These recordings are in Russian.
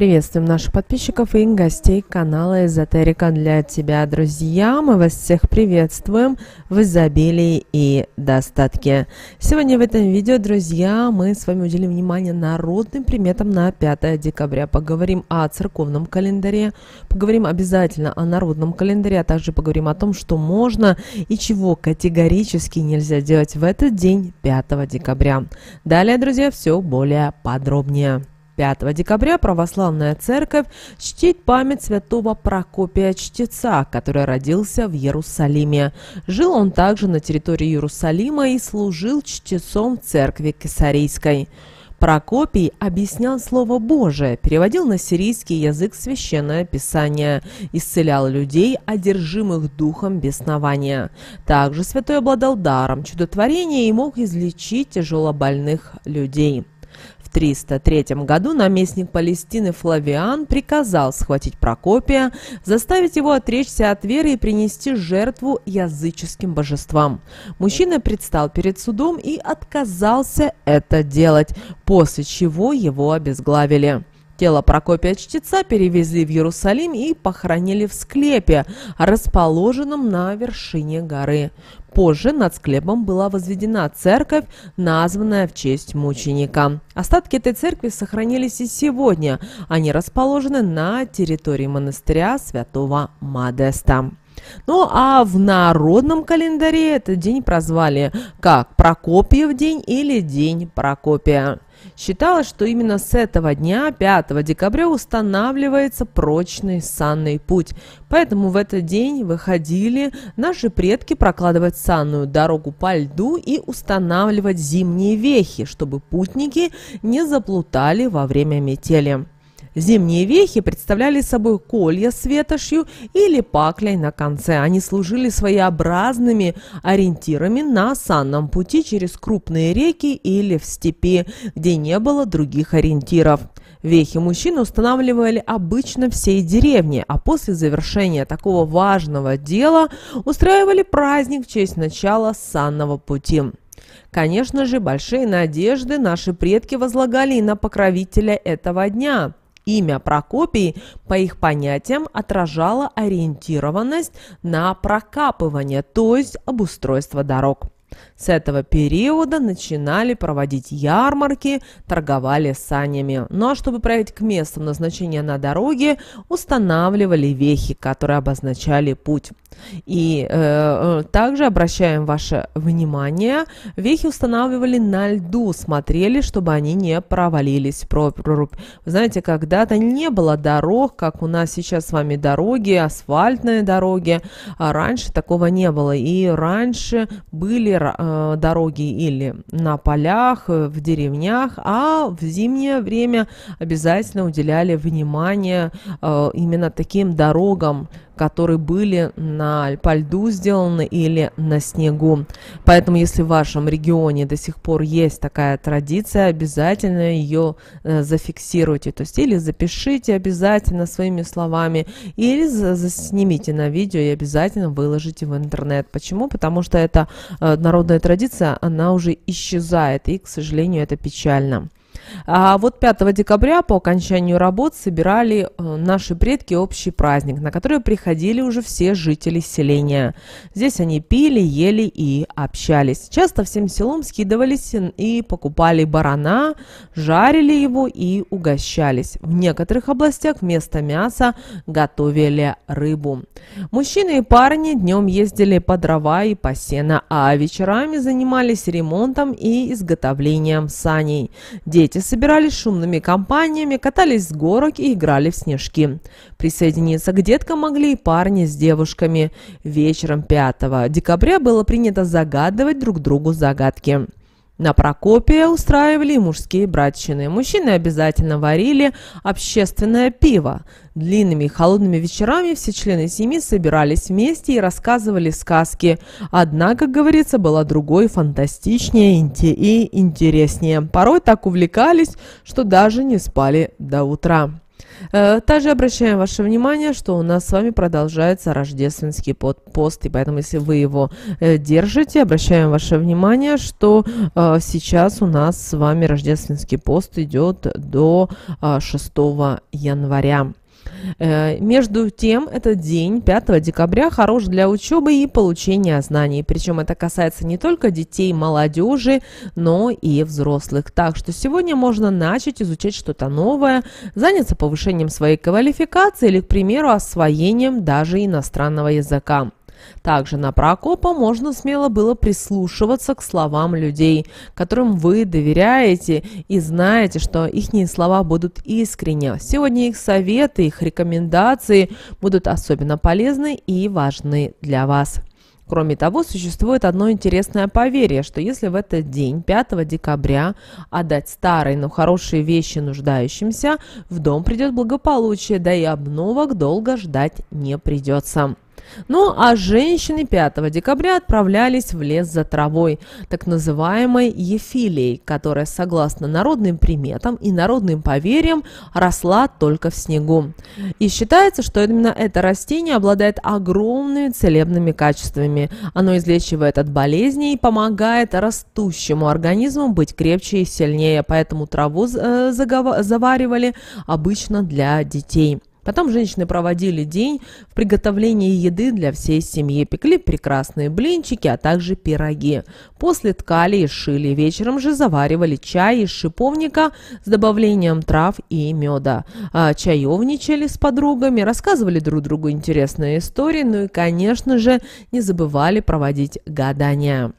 Приветствуем наших подписчиков и гостей канала Эзотерика для тебя, друзья. Мы вас всех приветствуем в изобилии и достатке. Сегодня в этом видео, друзья, мы с вами уделим внимание народным приметам на 5 декабря. Поговорим о церковном календаре, поговорим обязательно о народном календаре, а также поговорим о том, что можно и чего категорически нельзя делать в этот день, 5 декабря. Далее, друзья, все более подробнее. 5 декабря православная церковь чтит память святого Прокопия Чтеца, который родился в Иерусалиме. Жил он также на территории Иерусалима и служил чтецом церкви Кесарийской. Прокопий объяснял Слово Божие, переводил на сирийский язык священное писание, исцелял людей, одержимых духом беснования. Также святой обладал даром чудотворения и мог излечить тяжелобольных людей. В 303 году наместник Палестины Флавиан приказал схватить Прокопия, заставить его отречься от веры и принести жертву языческим божествам. Мужчина предстал перед судом и отказался это делать, после чего его обезглавили. Тело Прокопия Чтеца перевезли в Иерусалим и похоронили в склепе, расположенном на вершине горы. Позже над склепом была возведена церковь, названная в честь мученика. Остатки этой церкви сохранились и сегодня. Они расположены на территории монастыря святого Модеста. Ну а в народном календаре этот день прозвали как Прокопьев день или День Прокопия. Считалось, что именно с этого дня, 5 декабря, устанавливается прочный санный путь. Поэтому в этот день выходили наши предки прокладывать санную дорогу по льду и устанавливать зимние вехи, чтобы путники не заплутали во время метели. Зимние вехи представляли собой колья с ветошью или паклей на конце. Они служили своеобразными ориентирами на санном пути через крупные реки или в степи, где не было других ориентиров. Вехи мужчин устанавливали обычно всей деревне, а после завершения такого важного дела устраивали праздник в честь начала санного пути. Конечно же, большие надежды наши предки возлагали и на покровителя этого дня. Имя Прокопий, по их понятиям, отражало ориентированность на прокапывание, то есть обустройство дорог. С этого периода начинали проводить ярмарки, торговали санями. Ну а чтобы проехать к месту назначения на дороге, устанавливали вехи, которые обозначали путь. И э, э, также обращаем ваше внимание, вехи устанавливали на льду, смотрели, чтобы они не провалились в прорубь. Вы знаете, когда-то не было дорог, как у нас сейчас с вами дороги, асфальтные дороги. А раньше такого не было. И раньше были э, дороги или на полях, э, в деревнях, а в зимнее время обязательно уделяли внимание э, именно таким дорогам, которые были на, по льду сделаны или на снегу. Поэтому, если в вашем регионе до сих пор есть такая традиция, обязательно ее э, зафиксируйте. То есть или запишите обязательно своими словами, или снимите на видео и обязательно выложите в интернет. Почему? Потому что эта э, народная традиция, она уже исчезает, и, к сожалению, это печально. А вот 5 декабря по окончанию работ собирали э, наши предки общий праздник, на который приходили уже все жители селения. Здесь они пили, ели и общались. Часто всем селом скидывались и покупали барана, жарили его и угощались. В некоторых областях вместо мяса готовили рыбу. Мужчины и парни днем ездили по дрова и по сено, а вечерами занимались ремонтом и изготовлением саней. Дети собирались шумными компаниями, катались с горок и играли в снежки. Присоединиться к деткам могли и парни с девушками. Вечером 5 декабря было принято загадывать друг другу загадки. На Прокопия устраивали мужские братчины. Мужчины обязательно варили общественное пиво. Длинными и холодными вечерами все члены семьи собирались вместе и рассказывали сказки. Одна, как говорится, была другой, фантастичнее и интереснее. Порой так увлекались, что даже не спали до утра. Э, также обращаем ваше внимание, что у нас с вами продолжается рождественский пост, и поэтому, если вы его э, держите, обращаем ваше внимание, что э, сейчас у нас с вами рождественский пост идет до 6 января. Э, между тем, этот день, 5 декабря, хорош для учебы и получения знаний. Причем это касается не только детей, молодежи, но и взрослых. Так что сегодня можно начать изучать что-то новое, заняться повышением своей квалификации или, к примеру, освоением даже иностранного языка. Также на Прокопа можно смело было прислушиваться к словам людей, которым вы доверяете и знаете, что их слова будут искренне. Сегодня их советы, их рекомендации будут особенно полезны и важны для вас. Кроме того, существует одно интересное поверье, что если в этот день, 5 декабря, отдать старые, но хорошие вещи нуждающимся, в дом придет благополучие, да и обновок долго ждать не придется. Ну а женщины 5 декабря отправлялись в лес за травой, так называемой ефилией, которая, согласно народным приметам и народным поверьям, росла только в снегу. И считается, что именно это растение обладает огромными целебными качествами. Оно излечивает от болезней и помогает растущему организму быть крепче и сильнее, поэтому траву э, заваривали обычно для детей. Потом женщины проводили день в приготовлении еды для всей семьи, пекли прекрасные блинчики, а также пироги. После ткали и шили, вечером же заваривали чай из шиповника с добавлением трав и меда. А, чаевничали с подругами, рассказывали друг другу интересные истории, ну и, конечно же, не забывали проводить гадания.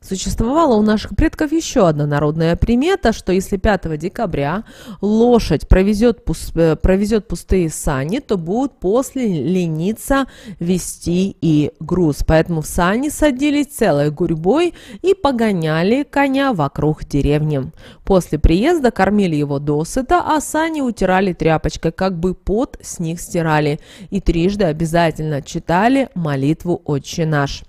Существовала у наших предков еще одна народная примета, что если 5 декабря лошадь провезет, э, провезет пустые сани, то будут после лениться вести и груз. Поэтому в сани садились целой гурьбой и погоняли коня вокруг деревни. После приезда кормили его досыта, а сани утирали тряпочкой, как бы пот с них стирали. И трижды обязательно читали молитву «Отче наш»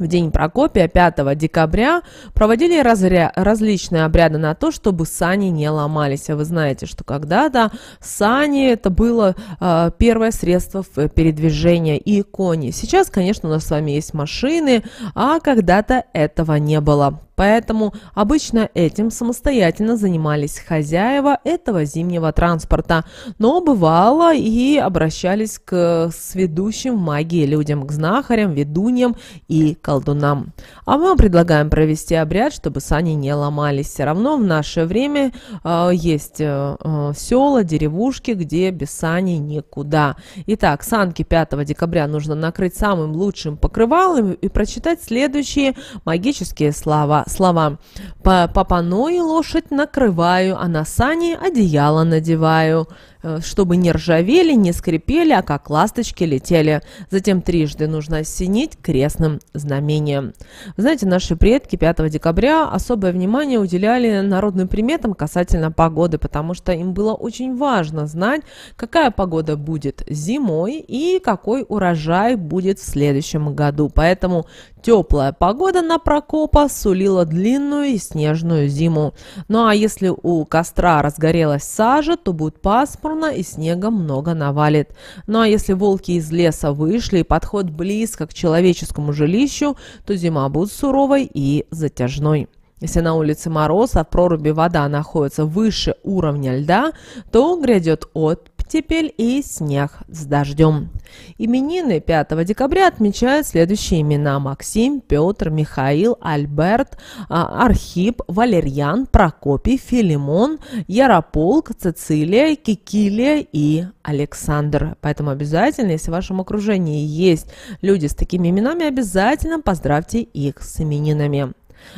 в день Прокопия 5 декабря проводили разря... различные обряды на то, чтобы сани не ломались. А вы знаете, что когда-то сани это было э, первое средство передвижения и кони. Сейчас, конечно, у нас с вами есть машины, а когда-то этого не было поэтому обычно этим самостоятельно занимались хозяева этого зимнего транспорта, но бывало и обращались к сведущим магии людям, к знахарям, ведуньям и колдунам. А мы предлагаем провести обряд, чтобы сани не ломались. Все равно в наше время э, есть э, э села, деревушки, где без сани никуда. Итак, санки 5 декабря нужно накрыть самым лучшим покрывалом и прочитать следующие магические слова слова «Папану и лошадь накрываю, а на сани одеяло надеваю». Э, чтобы не ржавели, не скрипели, а как ласточки летели. Затем трижды нужно осенить крестным знамением. Знаете, наши предки 5 декабря особое внимание уделяли народным приметам касательно погоды, потому что им было очень важно знать, какая погода будет зимой и какой урожай будет в следующем году. Поэтому теплая погода на Прокопа сулила длинную и снежную зиму. Ну а если у костра разгорелась сажа, то будет пасмурно, пасмурно и снега много навалит. Ну а если волки из леса вышли и подход близко к человеческому жилищу, то зима будет суровой и затяжной. Если на улице мороз, а в проруби вода находится выше уровня льда, то грядет от Теперь и снег с дождем. Именины 5 декабря отмечают следующие имена. Максим, Петр, Михаил, Альберт, а, Архип, Валерьян, Прокопий, Филимон, Ярополк, Цицилия, Кикилия и Александр. Поэтому обязательно, если в вашем окружении есть люди с такими именами, обязательно поздравьте их с именинами.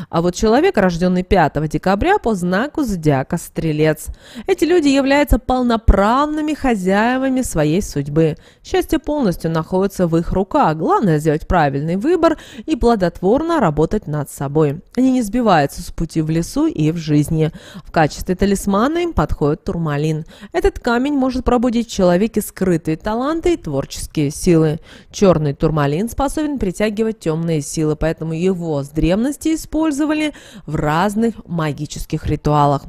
А вот человек, рожденный 5 декабря по знаку зодиака Стрелец. Эти люди являются полноправными хозяевами своей судьбы. Счастье полностью находится в их руках. Главное сделать правильный выбор и плодотворно работать над собой. Они не сбиваются с пути в лесу и в жизни. В качестве талисмана им подходит турмалин. Этот камень может пробудить в человеке скрытые таланты и творческие силы. Черный турмалин способен притягивать темные силы, поэтому его с древности используют использовали в разных магических ритуалах.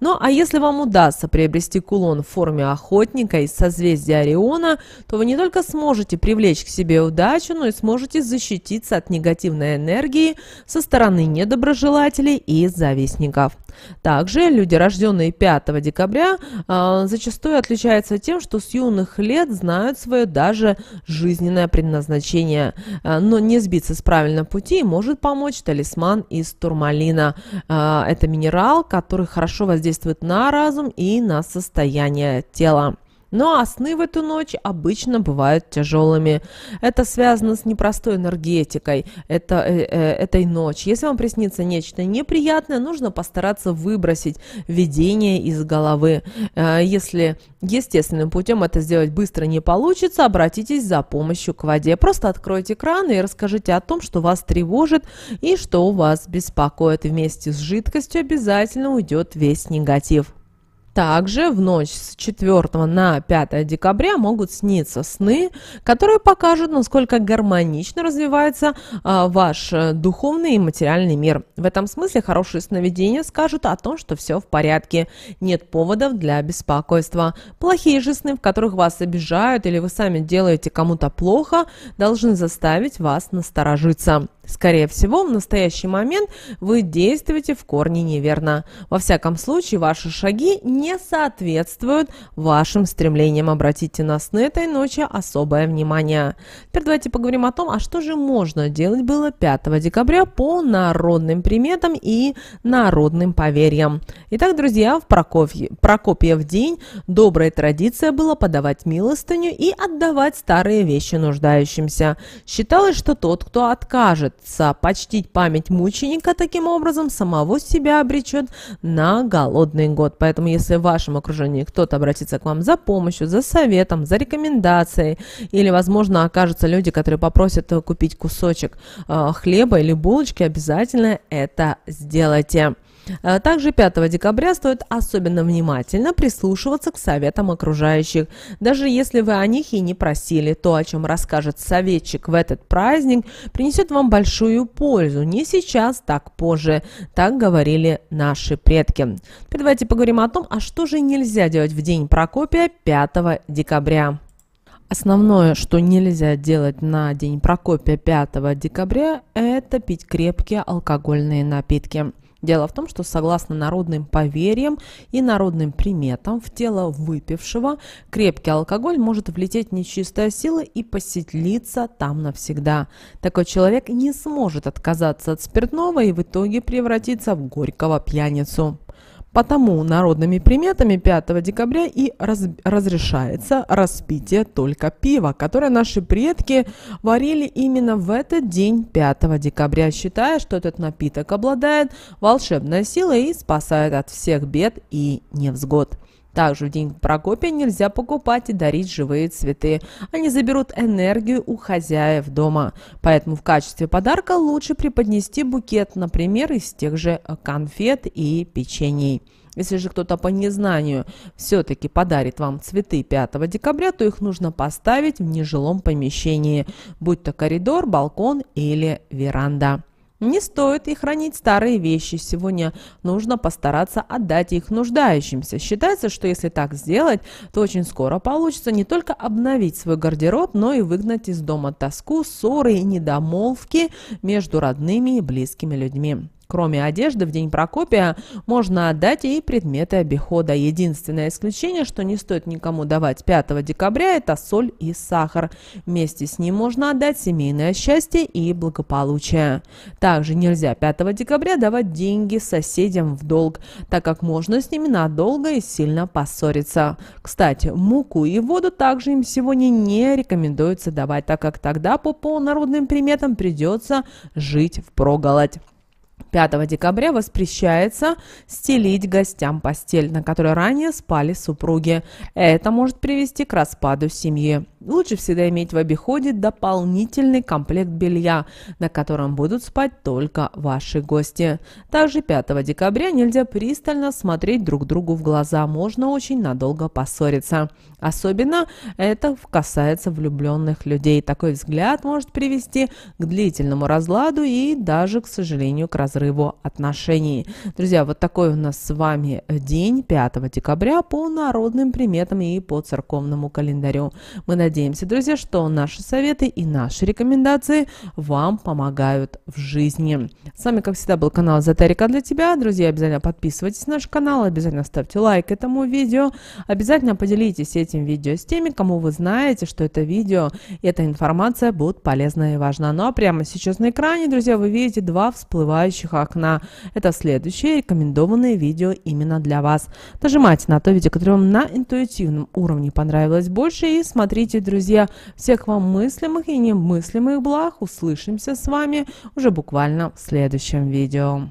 Ну а если вам удастся приобрести кулон в форме охотника из созвездия Ориона, то вы не только сможете привлечь к себе удачу, но и сможете защититься от негативной энергии со стороны недоброжелателей и завистников. Также люди, рожденные 5 декабря, э, зачастую отличаются тем, что с юных лет знают свое даже жизненное предназначение, э, но не сбиться с правильного пути может помочь талисман из турмалина. А, это минерал, который хорошо воздействует на разум и на состояние тела. Ну а сны в эту ночь обычно бывают тяжелыми. Это связано с непростой энергетикой это, э, э, этой ночи. Если вам приснится нечто неприятное, нужно постараться выбросить видение из головы. Э, если естественным путем это сделать быстро не получится, обратитесь за помощью к воде. Просто откройте кран и расскажите о том, что вас тревожит и что вас беспокоит. Вместе с жидкостью обязательно уйдет весь негатив. Также в ночь с 4 на 5 декабря могут сниться сны, которые покажут, насколько гармонично развивается а, ваш э, духовный и материальный мир. В этом смысле хорошие сновидения скажут о том, что все в порядке, нет поводов для беспокойства. Плохие же сны, в которых вас обижают или вы сами делаете кому-то плохо, должны заставить вас насторожиться. Скорее всего, в настоящий момент вы действуете в корне неверно. Во всяком случае, ваши шаги не не соответствуют вашим стремлениям. Обратите на сны этой ночи особое внимание. Теперь давайте поговорим о том, а что же можно делать было 5 декабря по народным приметам и народным поверьям. Итак, друзья, в Прокофье, в день добрая традиция была подавать милостыню и отдавать старые вещи нуждающимся. Считалось, что тот, кто откажется почтить память мученика, таким образом самого себя обречет на голодный год. Поэтому, если если в вашем окружении кто-то обратится к вам за помощью, за советом, за рекомендацией, или, возможно, окажутся люди, которые попросят купить кусочек а, хлеба или булочки, обязательно это сделайте. Э, также 5 декабря стоит особенно внимательно прислушиваться к советам окружающих. Даже если вы о них и не просили, то, о чем расскажет советчик в этот праздник, принесет вам большую пользу. Не сейчас, так позже. Так говорили наши предки. Теперь давайте поговорим о том, а что же нельзя делать в день Прокопия 5 декабря. Основное, что нельзя делать на день Прокопия 5 декабря, это пить крепкие алкогольные напитки. Дело в том, что согласно народным поверьям и народным приметам в тело выпившего крепкий алкоголь может влететь нечистая сила и поселиться там навсегда. Такой человек не сможет отказаться от спиртного и в итоге превратиться в горького пьяницу. Потому народными приметами 5 декабря и раз, разрешается распитие только пива, которое наши предки варили именно в этот день 5 декабря, считая, что этот напиток обладает волшебной силой и спасает от всех бед и невзгод. Также в день Прокопия нельзя покупать и дарить живые цветы. Они заберут энергию у хозяев дома. Поэтому в качестве подарка лучше преподнести букет, например, из тех же конфет и печений. Если же кто-то по незнанию все-таки подарит вам цветы 5 декабря, то их нужно поставить в нежилом помещении, будь то коридор, балкон или веранда. Не стоит и хранить старые вещи. Сегодня нужно постараться отдать их нуждающимся. Считается, что если так сделать, то очень скоро получится не только обновить свой гардероб, но и выгнать из дома тоску, ссоры и недомолвки между родными и близкими людьми. Кроме одежды, в день Прокопия можно отдать и предметы обихода. Единственное исключение, что не стоит никому давать 5 декабря, это соль и сахар. Вместе с ним можно отдать семейное счастье и благополучие. Также нельзя 5 декабря давать деньги соседям в долг, так как можно с ними надолго и сильно поссориться. Кстати, муку и воду также им сегодня не рекомендуется давать, так как тогда по полнородным приметам придется жить в проголодь. 5 декабря воспрещается стелить гостям постель, на которой ранее спали супруги. Это может привести к распаду семьи. Лучше всегда иметь в обиходе дополнительный комплект белья, на котором будут спать только ваши гости. Также 5 декабря нельзя пристально смотреть друг другу в глаза, можно очень надолго поссориться. Особенно это касается влюбленных людей. Такой взгляд может привести к длительному разладу и даже, к сожалению, к разрыву отношений. Друзья, вот такой у нас с вами день 5 декабря по народным приметам и по церковному календарю. Мы надеемся, надеемся, друзья, что наши советы и наши рекомендации вам помогают в жизни. С вами, как всегда, был канал Эзотерика для тебя. Друзья, обязательно подписывайтесь на наш канал, обязательно ставьте лайк этому видео, обязательно поделитесь этим видео с теми, кому вы знаете, что это видео и эта информация будут полезна и важна. Ну а прямо сейчас на экране, друзья, вы видите два всплывающих окна. Это следующее рекомендованное видео именно для вас. Нажимайте на то видео, которое вам на интуитивном уровне понравилось больше и смотрите слушать, друзья. Всех вам мыслимых и немыслимых благ. Услышимся с вами уже буквально в следующем видео.